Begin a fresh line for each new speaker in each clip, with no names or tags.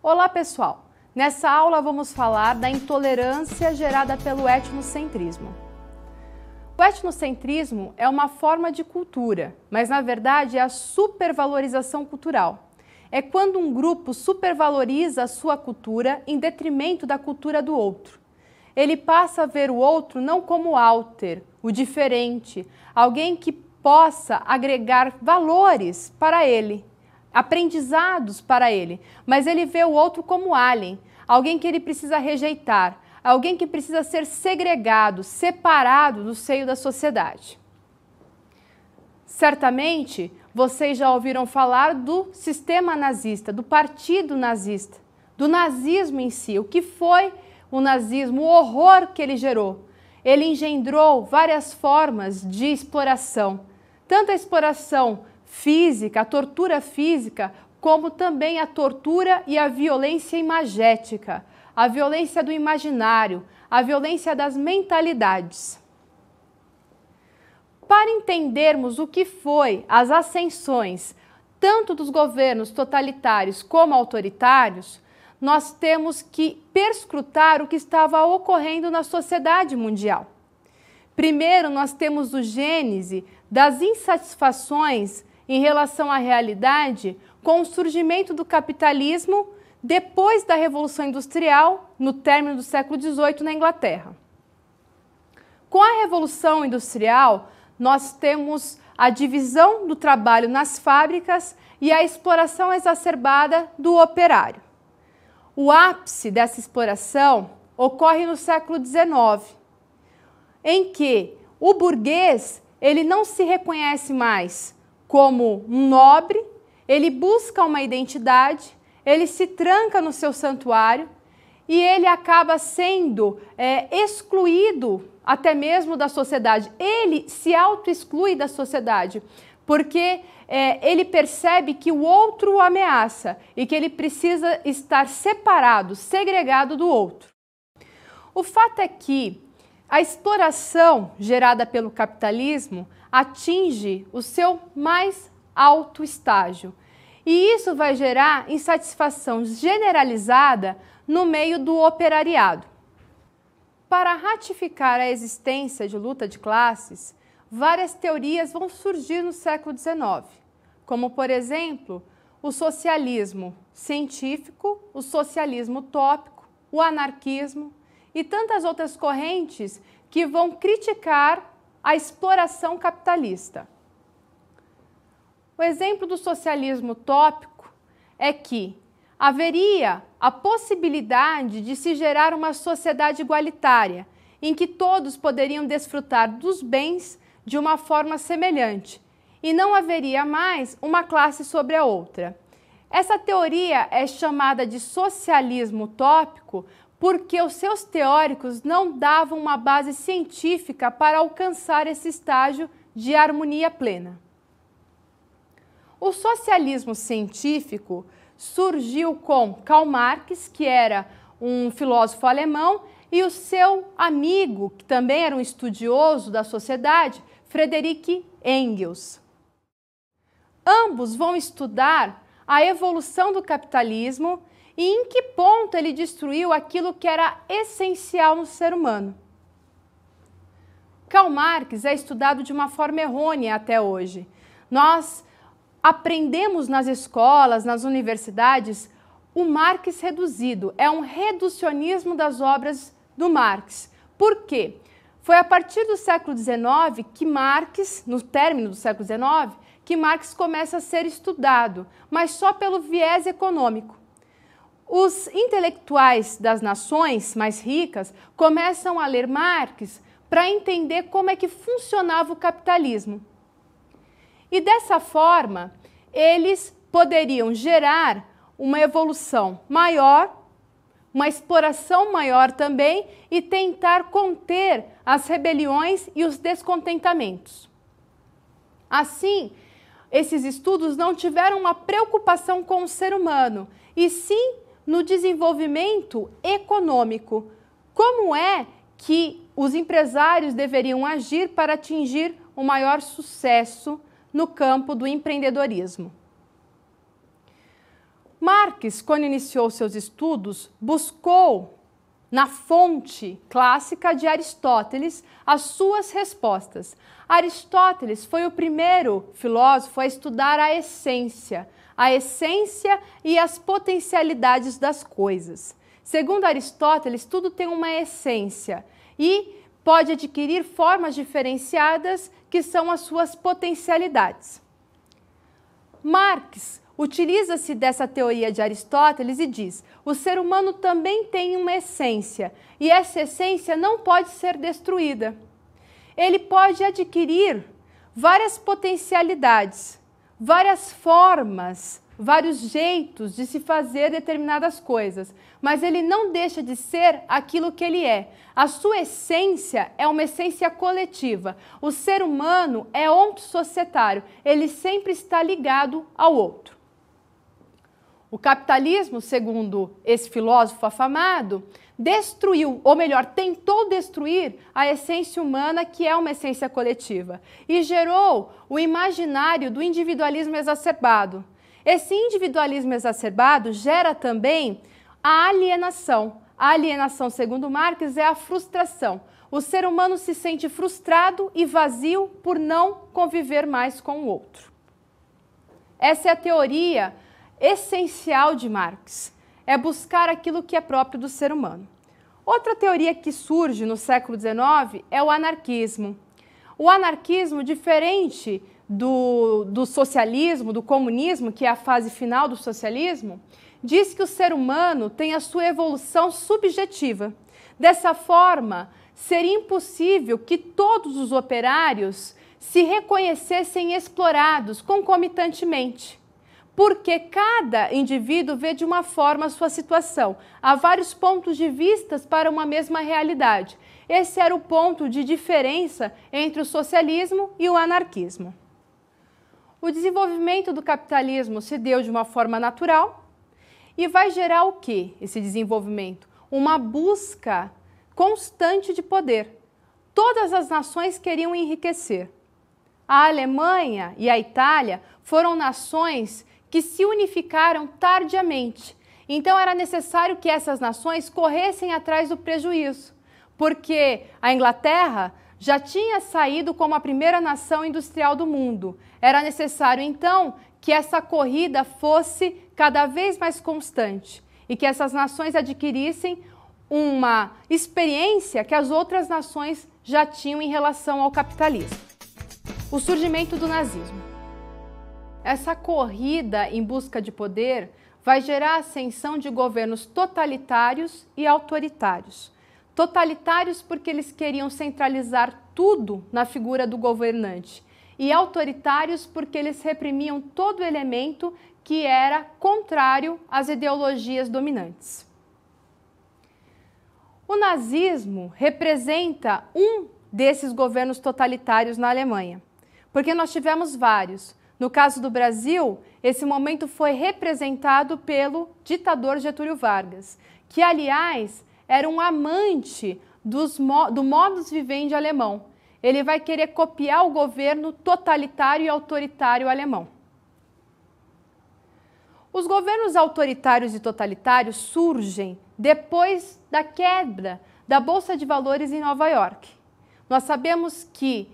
Olá, pessoal! Nessa aula vamos falar da intolerância gerada pelo etnocentrismo. O etnocentrismo é uma forma de cultura, mas na verdade é a supervalorização cultural. É quando um grupo supervaloriza a sua cultura em detrimento da cultura do outro. Ele passa a ver o outro não como alter, o diferente, alguém que possa agregar valores para ele, aprendizados para ele, mas ele vê o outro como alien, alguém que ele precisa rejeitar, alguém que precisa ser segregado, separado do seio da sociedade. Certamente vocês já ouviram falar do sistema nazista, do partido nazista, do nazismo em si, o que foi o nazismo, o horror que ele gerou. Ele engendrou várias formas de exploração, tanto a exploração física, a tortura física, como também a tortura e a violência imagética, a violência do imaginário, a violência das mentalidades. Para entendermos o que foi as ascensões, tanto dos governos totalitários como autoritários, nós temos que perscrutar o que estava ocorrendo na sociedade mundial. Primeiro, nós temos o gênese das insatisfações em relação à realidade com o surgimento do capitalismo depois da Revolução Industrial, no término do século XVIII, na Inglaterra. Com a Revolução Industrial, nós temos a divisão do trabalho nas fábricas e a exploração exacerbada do operário. O ápice dessa exploração ocorre no século XIX, em que o burguês ele não se reconhece mais como um nobre, ele busca uma identidade, ele se tranca no seu santuário e ele acaba sendo é, excluído até mesmo da sociedade. Ele se auto-exclui da sociedade porque é, ele percebe que o outro o ameaça e que ele precisa estar separado, segregado do outro. O fato é que a exploração gerada pelo capitalismo atinge o seu mais alto estágio. E isso vai gerar insatisfação generalizada no meio do operariado. Para ratificar a existência de luta de classes, várias teorias vão surgir no século XIX, como, por exemplo, o socialismo científico, o socialismo utópico, o anarquismo e tantas outras correntes que vão criticar a exploração capitalista. O exemplo do socialismo utópico é que haveria a possibilidade de se gerar uma sociedade igualitária, em que todos poderiam desfrutar dos bens de uma forma semelhante e não haveria mais uma classe sobre a outra. Essa teoria é chamada de socialismo utópico porque os seus teóricos não davam uma base científica para alcançar esse estágio de harmonia plena. O socialismo científico surgiu com Karl Marx, que era um filósofo alemão, e o seu amigo, que também era um estudioso da sociedade, Friedrich Engels. Ambos vão estudar a evolução do capitalismo e em que ponto ele destruiu aquilo que era essencial no ser humano. Karl Marx é estudado de uma forma errônea até hoje. Nós aprendemos nas escolas, nas universidades, o Marx reduzido. É um reducionismo das obras do Marx. Por quê? Foi a partir do século XIX que Marx, no término do século XIX, que Marx começa a ser estudado, mas só pelo viés econômico. Os intelectuais das nações mais ricas começam a ler Marx para entender como é que funcionava o capitalismo. E dessa forma, eles poderiam gerar uma evolução maior, uma exploração maior também e tentar conter as rebeliões e os descontentamentos. Assim, esses estudos não tiveram uma preocupação com o ser humano, e sim no desenvolvimento econômico. Como é que os empresários deveriam agir para atingir o um maior sucesso no campo do empreendedorismo? Marx, quando iniciou seus estudos, buscou na fonte clássica de Aristóteles as suas respostas. Aristóteles foi o primeiro filósofo a estudar a essência, a essência e as potencialidades das coisas. Segundo Aristóteles, tudo tem uma essência e pode adquirir formas diferenciadas que são as suas potencialidades. Marx utiliza-se dessa teoria de Aristóteles e diz: o ser humano também tem uma essência e essa essência não pode ser destruída. Ele pode adquirir várias potencialidades, várias formas, vários jeitos de se fazer determinadas coisas, mas ele não deixa de ser aquilo que ele é. A sua essência é uma essência coletiva. O ser humano é ontosocietário, ele sempre está ligado ao outro. O capitalismo, segundo esse filósofo afamado, destruiu, ou melhor, tentou destruir a essência humana, que é uma essência coletiva, e gerou o imaginário do individualismo exacerbado. Esse individualismo exacerbado gera também a alienação. A alienação, segundo Marx, é a frustração. O ser humano se sente frustrado e vazio por não conviver mais com o outro. Essa é a teoria essencial de Marx é buscar aquilo que é próprio do ser humano. Outra teoria que surge no século XIX é o anarquismo. O anarquismo, diferente do, do socialismo, do comunismo, que é a fase final do socialismo, diz que o ser humano tem a sua evolução subjetiva. Dessa forma, seria impossível que todos os operários se reconhecessem explorados concomitantemente porque cada indivíduo vê de uma forma a sua situação. Há vários pontos de vistas para uma mesma realidade. Esse era o ponto de diferença entre o socialismo e o anarquismo. O desenvolvimento do capitalismo se deu de uma forma natural e vai gerar o que esse desenvolvimento? Uma busca constante de poder. Todas as nações queriam enriquecer. A Alemanha e a Itália foram nações que se unificaram tardiamente. Então era necessário que essas nações corressem atrás do prejuízo, porque a Inglaterra já tinha saído como a primeira nação industrial do mundo. Era necessário então que essa corrida fosse cada vez mais constante e que essas nações adquirissem uma experiência que as outras nações já tinham em relação ao capitalismo. O surgimento do nazismo. Essa corrida em busca de poder vai gerar a ascensão de governos totalitários e autoritários. Totalitários porque eles queriam centralizar tudo na figura do governante, e autoritários porque eles reprimiam todo elemento que era contrário às ideologias dominantes. O nazismo representa um desses governos totalitários na Alemanha, porque nós tivemos vários, no caso do Brasil, esse momento foi representado pelo ditador Getúlio Vargas, que, aliás, era um amante dos, do modus vivendi alemão. Ele vai querer copiar o governo totalitário e autoritário alemão. Os governos autoritários e totalitários surgem depois da quebra da Bolsa de Valores em Nova York. Nós sabemos que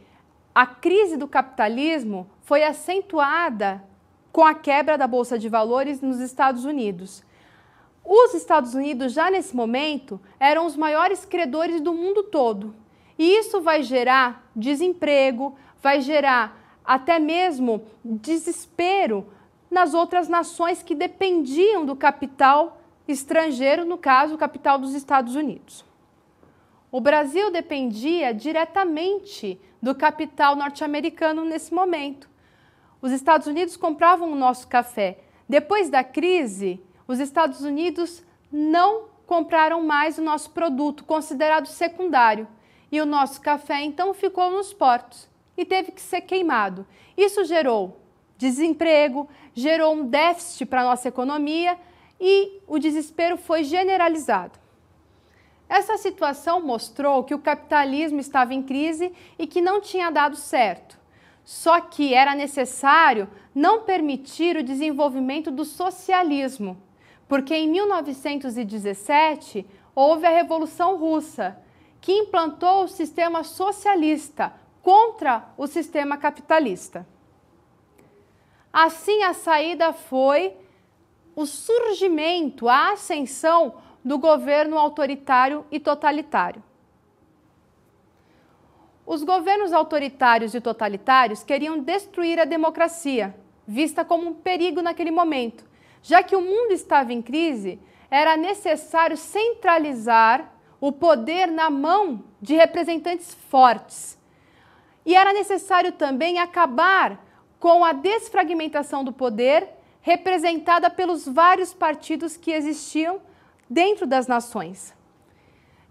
a crise do capitalismo foi acentuada com a quebra da bolsa de valores nos Estados Unidos. Os Estados Unidos, já nesse momento, eram os maiores credores do mundo todo. E isso vai gerar desemprego, vai gerar até mesmo desespero nas outras nações que dependiam do capital estrangeiro, no caso, o capital dos Estados Unidos. O Brasil dependia diretamente do capital norte-americano nesse momento. Os Estados Unidos compravam o nosso café. Depois da crise, os Estados Unidos não compraram mais o nosso produto, considerado secundário. E o nosso café então ficou nos portos e teve que ser queimado. Isso gerou desemprego, gerou um déficit para a nossa economia e o desespero foi generalizado. Essa situação mostrou que o capitalismo estava em crise e que não tinha dado certo. Só que era necessário não permitir o desenvolvimento do socialismo, porque em 1917 houve a Revolução Russa, que implantou o sistema socialista contra o sistema capitalista. Assim, a saída foi o surgimento, a ascensão do governo autoritário e totalitário. Os governos autoritários e totalitários queriam destruir a democracia, vista como um perigo naquele momento. Já que o mundo estava em crise, era necessário centralizar o poder na mão de representantes fortes. E era necessário também acabar com a desfragmentação do poder representada pelos vários partidos que existiam dentro das nações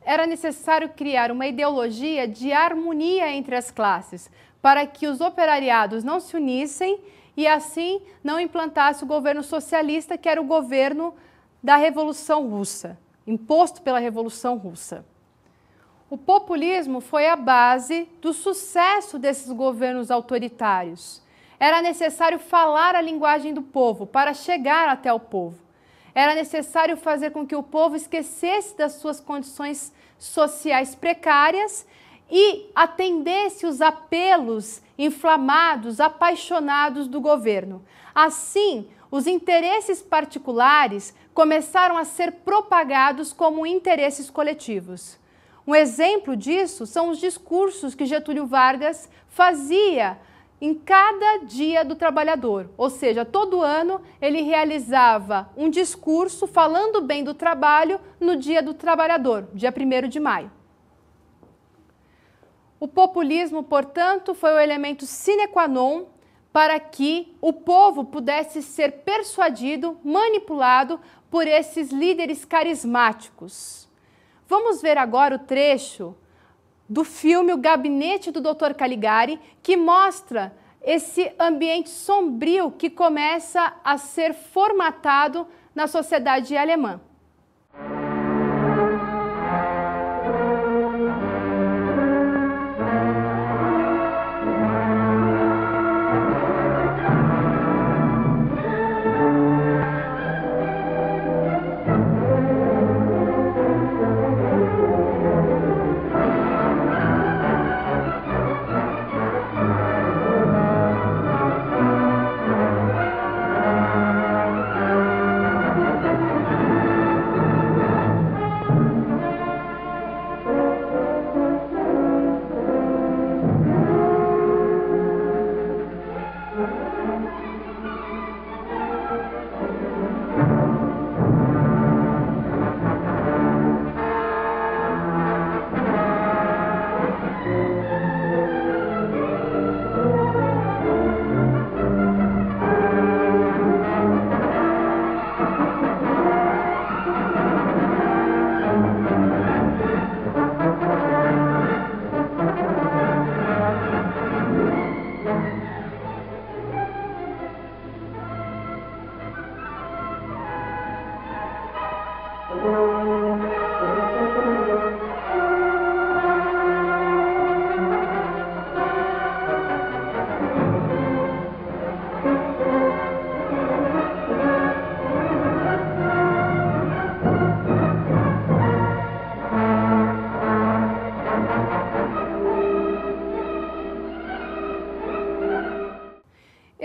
era necessário criar uma ideologia de harmonia entre as classes, para que os operariados não se unissem e assim não implantasse o governo socialista, que era o governo da Revolução Russa, imposto pela Revolução Russa. O populismo foi a base do sucesso desses governos autoritários. Era necessário falar a linguagem do povo para chegar até o povo. Era necessário fazer com que o povo esquecesse das suas condições sociais precárias e atendesse os apelos inflamados, apaixonados do governo. Assim, os interesses particulares começaram a ser propagados como interesses coletivos. Um exemplo disso são os discursos que Getúlio Vargas fazia em cada dia do trabalhador, ou seja, todo ano ele realizava um discurso falando bem do trabalho no dia do trabalhador, dia 1 de maio. O populismo, portanto, foi o elemento sine qua non para que o povo pudesse ser persuadido, manipulado por esses líderes carismáticos. Vamos ver agora o trecho do filme O Gabinete do Dr. Caligari, que mostra esse ambiente sombrio que começa a ser formatado na sociedade alemã.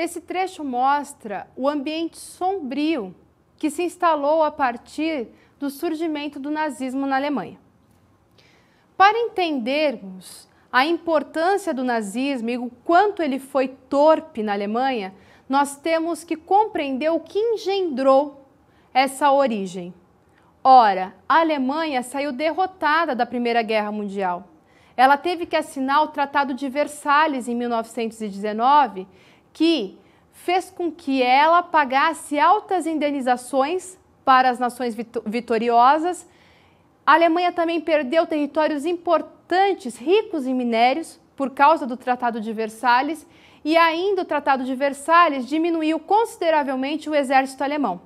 Esse trecho mostra o ambiente sombrio que se instalou a partir do surgimento do nazismo na Alemanha. Para entendermos a importância do nazismo e o quanto ele foi torpe na Alemanha, nós temos que compreender o que engendrou essa origem. Ora, a Alemanha saiu derrotada da Primeira Guerra Mundial. Ela teve que assinar o Tratado de Versalhes em 1919 que fez com que ela pagasse altas indenizações para as nações vitoriosas. A Alemanha também perdeu territórios importantes, ricos em minérios, por causa do Tratado de Versalhes, e ainda o Tratado de Versalhes diminuiu consideravelmente o exército alemão.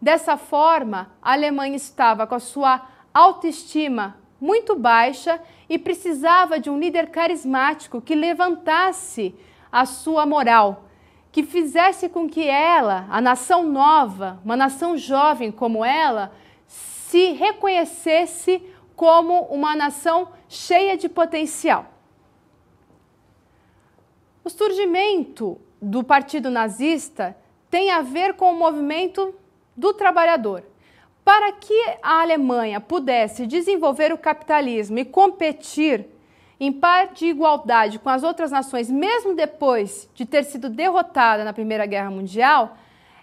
Dessa forma, a Alemanha estava com a sua autoestima muito baixa e precisava de um líder carismático que levantasse a sua moral, que fizesse com que ela, a nação nova, uma nação jovem como ela, se reconhecesse como uma nação cheia de potencial. O surgimento do Partido Nazista tem a ver com o movimento do trabalhador. Para que a Alemanha pudesse desenvolver o capitalismo e competir em par de igualdade com as outras nações, mesmo depois de ter sido derrotada na Primeira Guerra Mundial,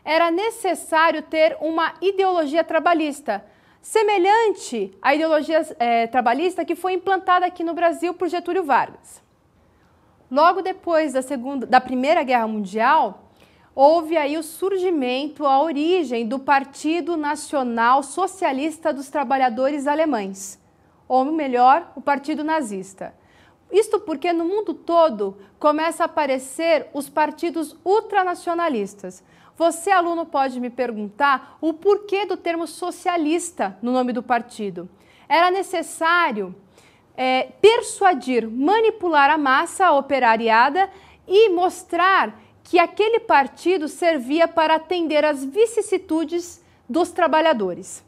era necessário ter uma ideologia trabalhista, semelhante à ideologia é, trabalhista que foi implantada aqui no Brasil por Getúlio Vargas. Logo depois da, segunda, da Primeira Guerra Mundial, houve aí o surgimento, a origem do Partido Nacional Socialista dos Trabalhadores Alemães, ou melhor, o Partido Nazista. Isto porque no mundo todo começa a aparecer os partidos ultranacionalistas. Você, aluno, pode me perguntar o porquê do termo socialista no nome do partido. Era necessário é, persuadir, manipular a massa operariada e mostrar que aquele partido servia para atender às vicissitudes dos trabalhadores.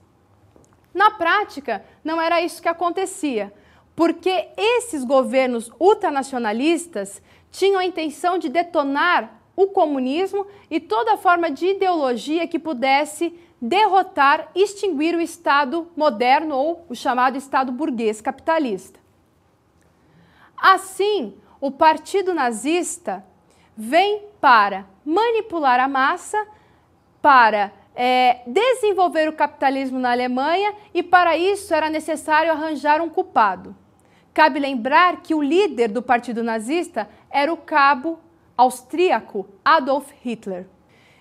Na prática, não era isso que acontecia porque esses governos ultranacionalistas tinham a intenção de detonar o comunismo e toda forma de ideologia que pudesse derrotar, extinguir o Estado moderno ou o chamado Estado burguês capitalista. Assim, o Partido Nazista vem para manipular a massa, para é, desenvolver o capitalismo na Alemanha e para isso era necessário arranjar um culpado. Cabe lembrar que o líder do partido nazista era o cabo austríaco Adolf Hitler.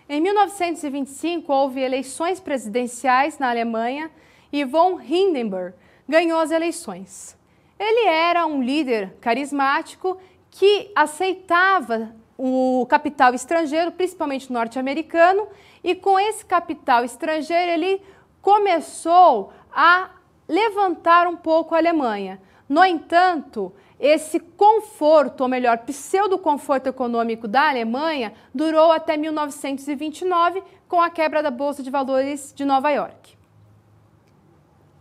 Em 1925 houve eleições presidenciais na Alemanha e von Hindenburg ganhou as eleições. Ele era um líder carismático que aceitava o capital estrangeiro, principalmente norte-americano, e com esse capital estrangeiro ele começou a levantar um pouco a Alemanha. No entanto, esse conforto, ou melhor, pseudo-conforto econômico da Alemanha durou até 1929, com a quebra da Bolsa de Valores de Nova York.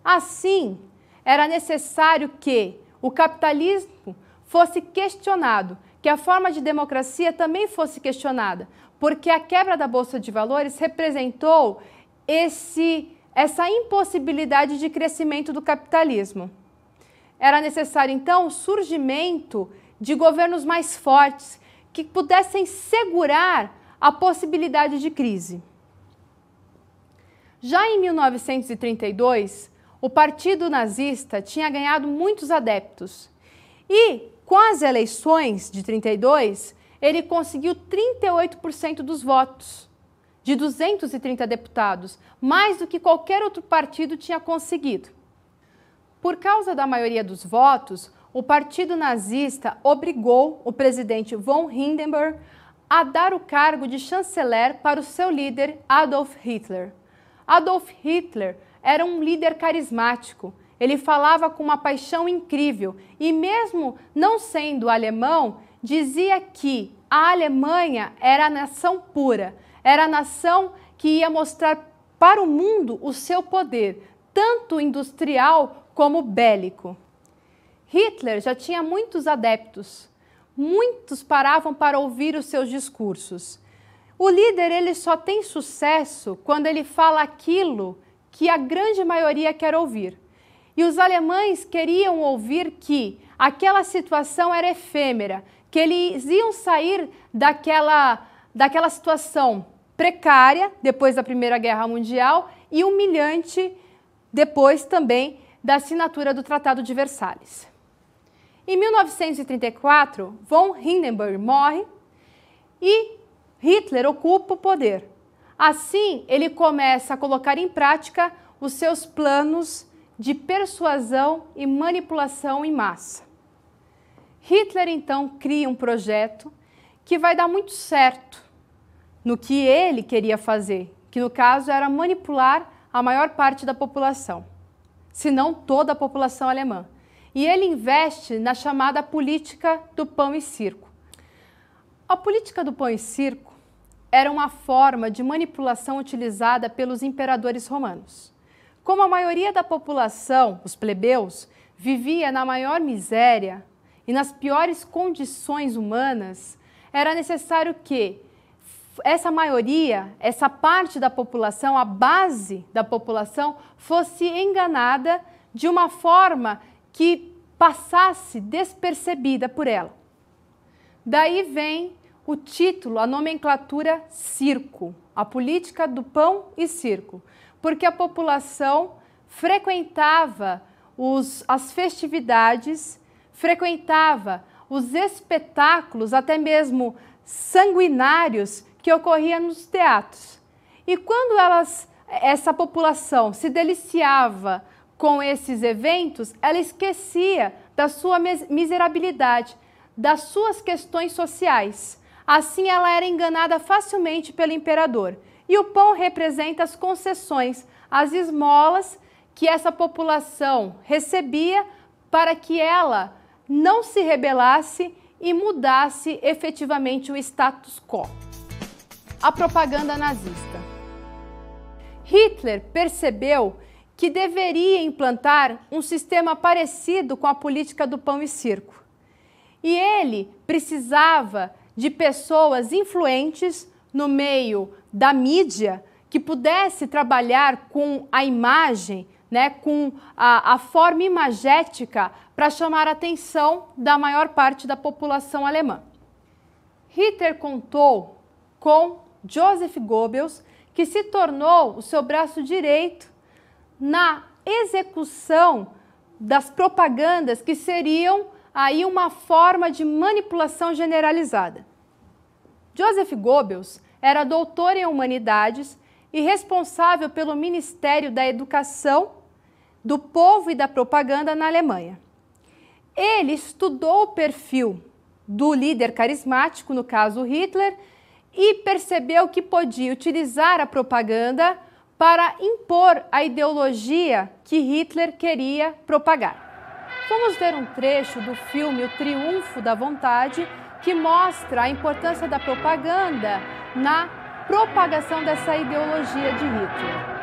Assim, era necessário que o capitalismo fosse questionado, que a forma de democracia também fosse questionada, porque a quebra da Bolsa de Valores representou esse, essa impossibilidade de crescimento do capitalismo. Era necessário, então, o surgimento de governos mais fortes que pudessem segurar a possibilidade de crise. Já em 1932, o Partido Nazista tinha ganhado muitos adeptos e, com as eleições de 32, ele conseguiu 38% dos votos, de 230 deputados, mais do que qualquer outro partido tinha conseguido. Por causa da maioria dos votos, o partido nazista obrigou o presidente von Hindenburg a dar o cargo de chanceler para o seu líder Adolf Hitler. Adolf Hitler era um líder carismático. Ele falava com uma paixão incrível e, mesmo não sendo alemão, dizia que a Alemanha era a nação pura, era a nação que ia mostrar para o mundo o seu poder, tanto industrial como bélico. Hitler já tinha muitos adeptos. Muitos paravam para ouvir os seus discursos. O líder ele só tem sucesso quando ele fala aquilo que a grande maioria quer ouvir. E os alemães queriam ouvir que aquela situação era efêmera, que eles iam sair daquela, daquela situação precária depois da Primeira Guerra Mundial e humilhante depois também da assinatura do Tratado de Versalhes. Em 1934, von Hindenburg morre e Hitler ocupa o poder. Assim, ele começa a colocar em prática os seus planos de persuasão e manipulação em massa. Hitler então cria um projeto que vai dar muito certo no que ele queria fazer, que no caso era manipular a maior parte da população se não toda a população alemã. E ele investe na chamada política do pão e circo. A política do pão e circo era uma forma de manipulação utilizada pelos imperadores romanos. Como a maioria da população, os plebeus, vivia na maior miséria e nas piores condições humanas, era necessário que essa maioria, essa parte da população, a base da população, fosse enganada de uma forma que passasse despercebida por ela. Daí vem o título, a nomenclatura circo, a política do pão e circo, porque a população frequentava os, as festividades, frequentava os espetáculos, até mesmo sanguinários, que ocorria nos teatros. E quando elas, essa população se deliciava com esses eventos, ela esquecia da sua miserabilidade, das suas questões sociais. Assim, ela era enganada facilmente pelo imperador. E o pão representa as concessões, as esmolas que essa população recebia para que ela não se rebelasse e mudasse efetivamente o status quo a propaganda nazista. Hitler percebeu que deveria implantar um sistema parecido com a política do pão e circo. E ele precisava de pessoas influentes no meio da mídia que pudesse trabalhar com a imagem, né, com a, a forma imagética para chamar a atenção da maior parte da população alemã. Hitler contou com Joseph Goebbels, que se tornou o seu braço direito na execução das propagandas que seriam aí uma forma de manipulação generalizada. Joseph Goebbels era doutor em humanidades e responsável pelo Ministério da Educação, do Povo e da Propaganda na Alemanha. Ele estudou o perfil do líder carismático, no caso Hitler, e percebeu que podia utilizar a propaganda para impor a ideologia que Hitler queria propagar. Vamos ver um trecho do filme O Triunfo da Vontade, que mostra a importância da propaganda na propagação dessa ideologia de Hitler.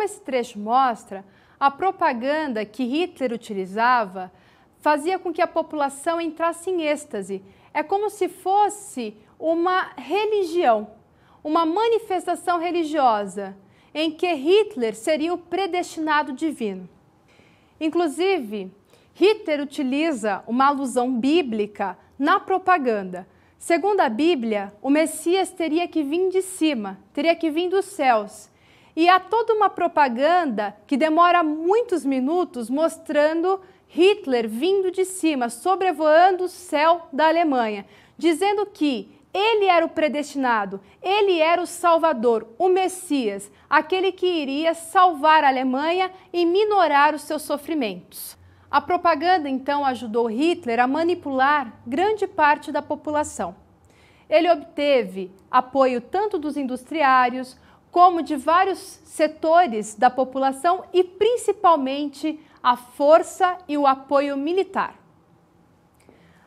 Como esse trecho mostra, a propaganda que Hitler utilizava fazia com que a população entrasse em êxtase. É como se fosse uma religião, uma manifestação religiosa em que Hitler seria o predestinado divino. Inclusive, Hitler utiliza uma alusão bíblica na propaganda. Segundo a Bíblia, o Messias teria que vir de cima, teria que vir dos céus. E há toda uma propaganda que demora muitos minutos mostrando Hitler vindo de cima, sobrevoando o céu da Alemanha, dizendo que ele era o predestinado, ele era o Salvador, o Messias, aquele que iria salvar a Alemanha e minorar os seus sofrimentos. A propaganda então ajudou Hitler a manipular grande parte da população. Ele obteve apoio tanto dos industriários, como de vários setores da população e principalmente a força e o apoio militar.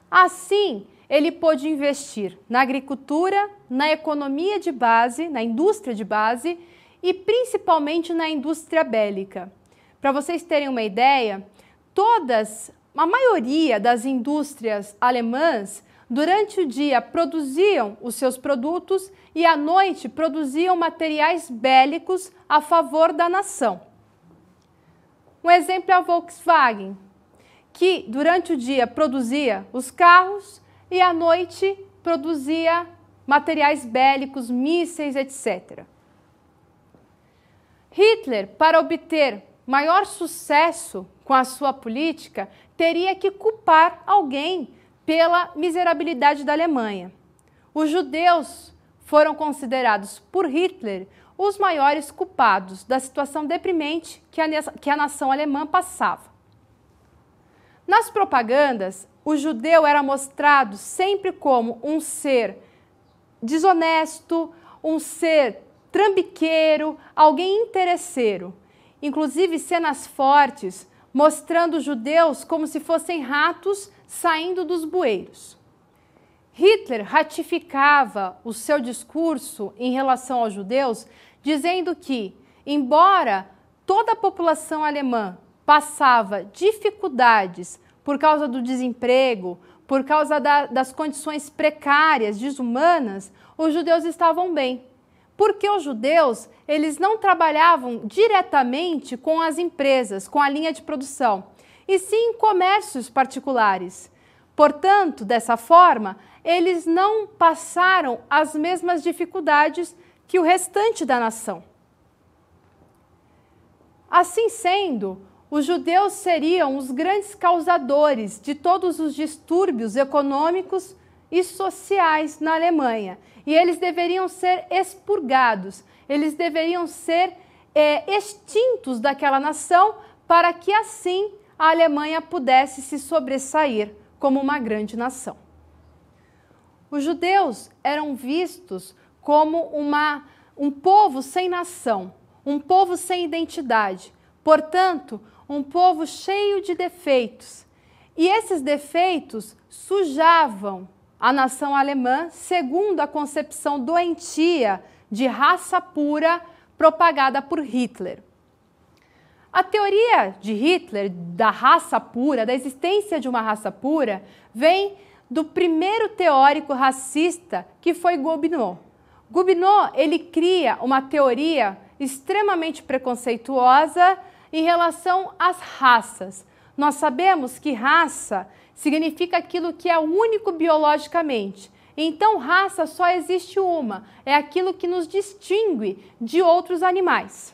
Assim, ele pôde investir na agricultura, na economia de base, na indústria de base e principalmente na indústria bélica. Para vocês terem uma ideia, todas, a maioria das indústrias alemãs Durante o dia produziam os seus produtos e à noite produziam materiais bélicos a favor da nação. Um exemplo é a Volkswagen, que durante o dia produzia os carros e à noite produzia materiais bélicos, mísseis, etc. Hitler, para obter maior sucesso com a sua política, teria que culpar alguém pela miserabilidade da Alemanha. Os judeus foram considerados por Hitler os maiores culpados da situação deprimente que a, que a nação alemã passava. Nas propagandas, o judeu era mostrado sempre como um ser desonesto, um ser trambiqueiro, alguém interesseiro. Inclusive cenas fortes mostrando judeus como se fossem ratos saindo dos bueiros. Hitler ratificava o seu discurso em relação aos judeus, dizendo que, embora toda a população alemã passava dificuldades por causa do desemprego, por causa da, das condições precárias, desumanas, os judeus estavam bem. Porque os judeus, eles não trabalhavam diretamente com as empresas, com a linha de produção e sim comércios particulares. Portanto, dessa forma, eles não passaram as mesmas dificuldades que o restante da nação. Assim sendo, os judeus seriam os grandes causadores de todos os distúrbios econômicos e sociais na Alemanha. E eles deveriam ser expurgados, eles deveriam ser é, extintos daquela nação para que assim a Alemanha pudesse se sobressair como uma grande nação. Os judeus eram vistos como uma, um povo sem nação, um povo sem identidade, portanto, um povo cheio de defeitos. E esses defeitos sujavam a nação alemã, segundo a concepção doentia de raça pura propagada por Hitler. A teoria de Hitler da raça pura, da existência de uma raça pura, vem do primeiro teórico racista que foi Gobineau. Gobineau, ele cria uma teoria extremamente preconceituosa em relação às raças. Nós sabemos que raça significa aquilo que é único biologicamente. Então, raça só existe uma, é aquilo que nos distingue de outros animais.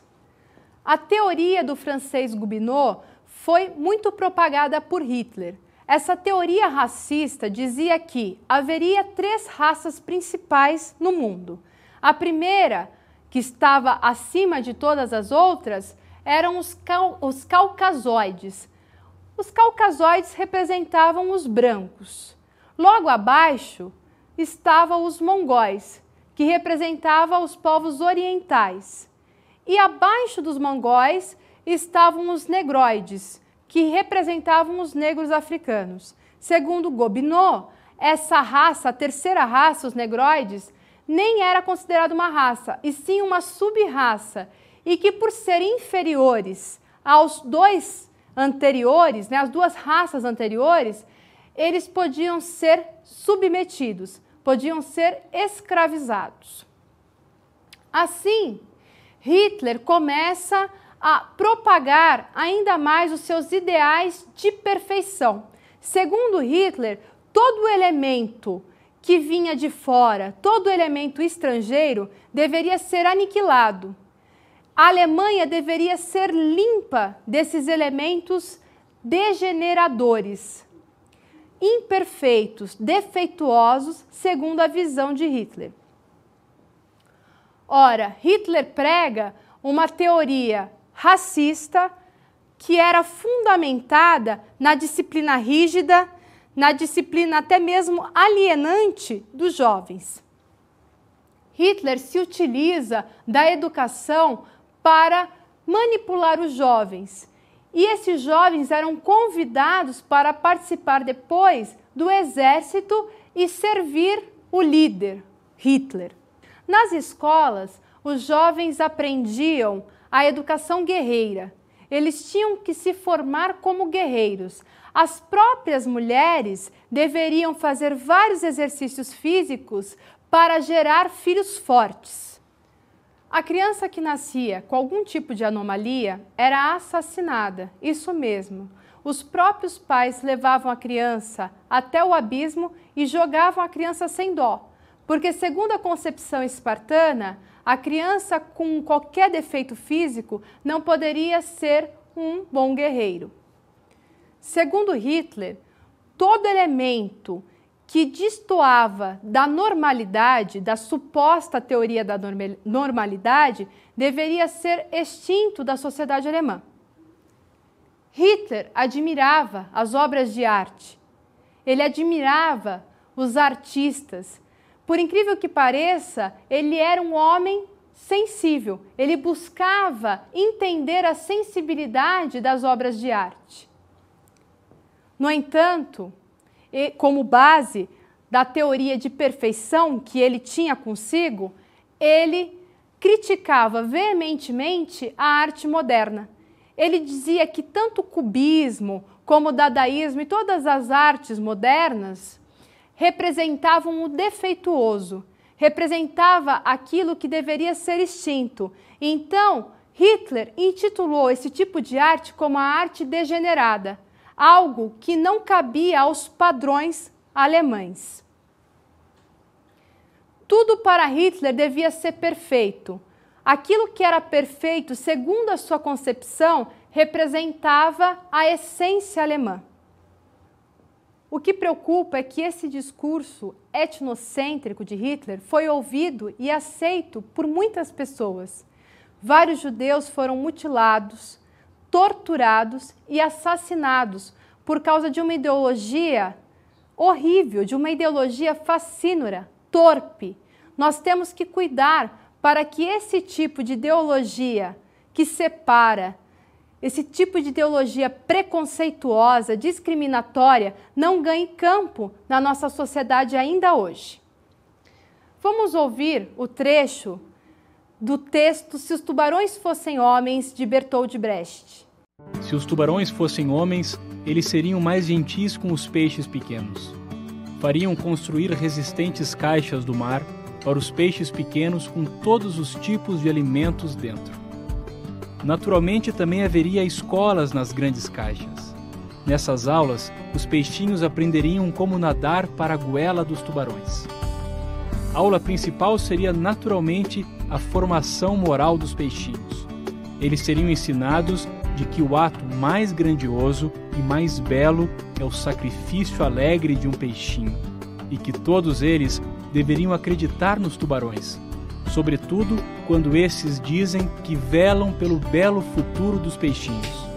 A teoria do francês Gobineau foi muito propagada por Hitler. Essa teoria racista dizia que haveria três raças principais no mundo. A primeira, que estava acima de todas as outras, eram os, cal os caucasoides. Os caucasoides representavam os brancos. Logo abaixo estavam os mongóis, que representavam os povos orientais e abaixo dos mongóis estavam os negroides, que representavam os negros africanos. Segundo Gobineau, essa raça, a terceira raça, os negroides, nem era considerada uma raça, e sim uma sub-raça, e que por serem inferiores aos dois anteriores, né, as duas raças anteriores, eles podiam ser submetidos, podiam ser escravizados. Assim, Hitler começa a propagar ainda mais os seus ideais de perfeição. Segundo Hitler, todo elemento que vinha de fora, todo elemento estrangeiro, deveria ser aniquilado. A Alemanha deveria ser limpa desses elementos degeneradores, imperfeitos, defeituosos, segundo a visão de Hitler. Ora, Hitler prega uma teoria racista que era fundamentada na disciplina rígida, na disciplina até mesmo alienante dos jovens. Hitler se utiliza da educação para manipular os jovens. E esses jovens eram convidados para participar depois do exército e servir o líder, Hitler. Nas escolas, os jovens aprendiam a educação guerreira. Eles tinham que se formar como guerreiros. As próprias mulheres deveriam fazer vários exercícios físicos para gerar filhos fortes. A criança que nascia com algum tipo de anomalia era assassinada, isso mesmo. Os próprios pais levavam a criança até o abismo e jogavam a criança sem dó, porque, segundo a concepção espartana, a criança com qualquer defeito físico não poderia ser um bom guerreiro. Segundo Hitler, todo elemento que destoava da normalidade, da suposta teoria da normalidade, deveria ser extinto da sociedade alemã. Hitler admirava as obras de arte, ele admirava os artistas, por incrível que pareça, ele era um homem sensível. Ele buscava entender a sensibilidade das obras de arte. No entanto, como base da teoria de perfeição que ele tinha consigo, ele criticava veementemente a arte moderna. Ele dizia que tanto o cubismo como o dadaísmo e todas as artes modernas representavam o defeituoso, representava aquilo que deveria ser extinto. Então, Hitler intitulou esse tipo de arte como a arte degenerada, algo que não cabia aos padrões alemães. Tudo para Hitler devia ser perfeito. Aquilo que era perfeito, segundo a sua concepção, representava a essência alemã. O que preocupa é que esse discurso etnocêntrico de Hitler foi ouvido e aceito por muitas pessoas. Vários judeus foram mutilados, torturados e assassinados por causa de uma ideologia horrível, de uma ideologia fascínora, torpe. Nós temos que cuidar para que esse tipo de ideologia que separa, esse tipo de teologia preconceituosa, discriminatória, não ganha campo na nossa sociedade ainda hoje. Vamos ouvir o trecho do texto Se os Tubarões Fossem Homens, de Bertold Brecht.
Se os tubarões fossem homens, eles seriam mais gentis com os peixes pequenos. Fariam construir resistentes caixas do mar para os peixes pequenos com todos os tipos de alimentos dentro. Naturalmente também haveria escolas nas grandes caixas. Nessas aulas, os peixinhos aprenderiam como nadar para a goela dos tubarões. A aula principal seria naturalmente a formação moral dos peixinhos. Eles seriam ensinados de que o ato mais grandioso e mais belo é o sacrifício alegre de um peixinho, e que todos eles deveriam acreditar nos tubarões, sobretudo quando esses dizem que velam pelo belo futuro dos peixinhos.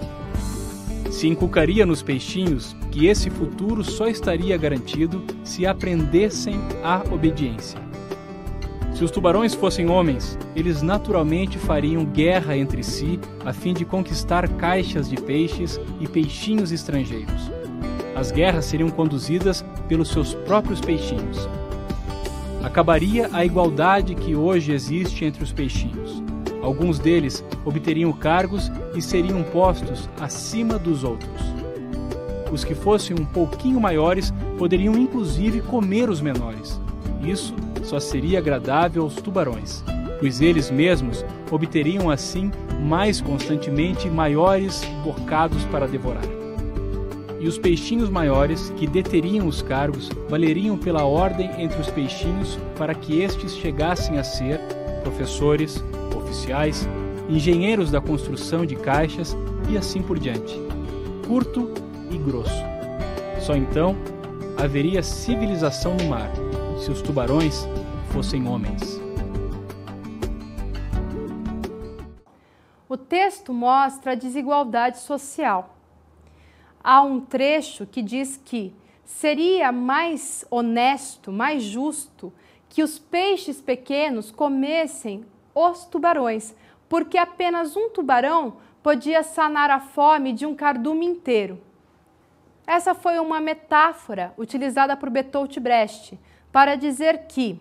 Se inculcaria nos peixinhos que esse futuro só estaria garantido se aprendessem a obediência. Se os tubarões fossem homens, eles naturalmente fariam guerra entre si a fim de conquistar caixas de peixes e peixinhos estrangeiros. As guerras seriam conduzidas pelos seus próprios peixinhos, acabaria a igualdade que hoje existe entre os peixinhos. Alguns deles obteriam cargos e seriam postos acima dos outros. Os que fossem um pouquinho maiores poderiam inclusive comer os menores. Isso só seria agradável aos tubarões, pois eles mesmos obteriam assim mais constantemente maiores bocados para devorar e os peixinhos maiores, que deteriam os cargos, valeriam pela ordem entre os peixinhos para que estes chegassem a ser professores, oficiais, engenheiros da construção de caixas e assim por diante. Curto e grosso. Só então haveria civilização no mar, se os tubarões fossem homens.
O texto mostra a desigualdade social há um trecho que diz que seria mais honesto, mais justo, que os peixes pequenos comessem os tubarões, porque apenas um tubarão podia sanar a fome de um cardume inteiro. Essa foi uma metáfora utilizada por Bertolt Brecht para dizer que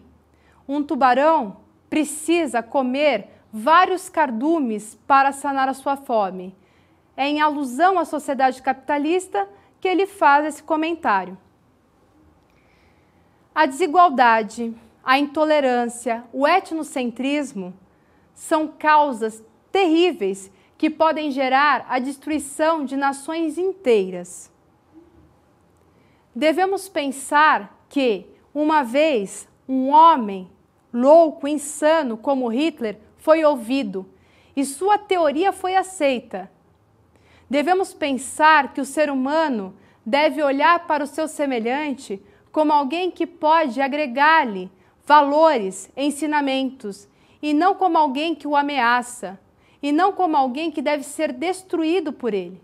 um tubarão precisa comer vários cardumes para sanar a sua fome. É em alusão à sociedade capitalista que ele faz esse comentário. A desigualdade, a intolerância, o etnocentrismo são causas terríveis que podem gerar a destruição de nações inteiras. Devemos pensar que, uma vez, um homem louco, insano como Hitler foi ouvido e sua teoria foi aceita. Devemos pensar que o ser humano deve olhar para o seu semelhante como alguém que pode agregar-lhe valores, ensinamentos, e não como alguém que o ameaça, e não como alguém que deve ser destruído por ele.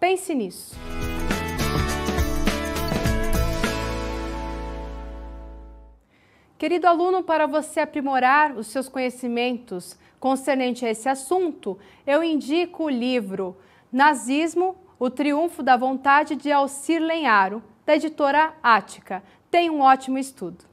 Pense nisso. Querido aluno, para você aprimorar os seus conhecimentos Concernente a esse assunto, eu indico o livro Nazismo, o Triunfo da Vontade de Alcir Lenharo, da editora Ática.
Tem um ótimo estudo.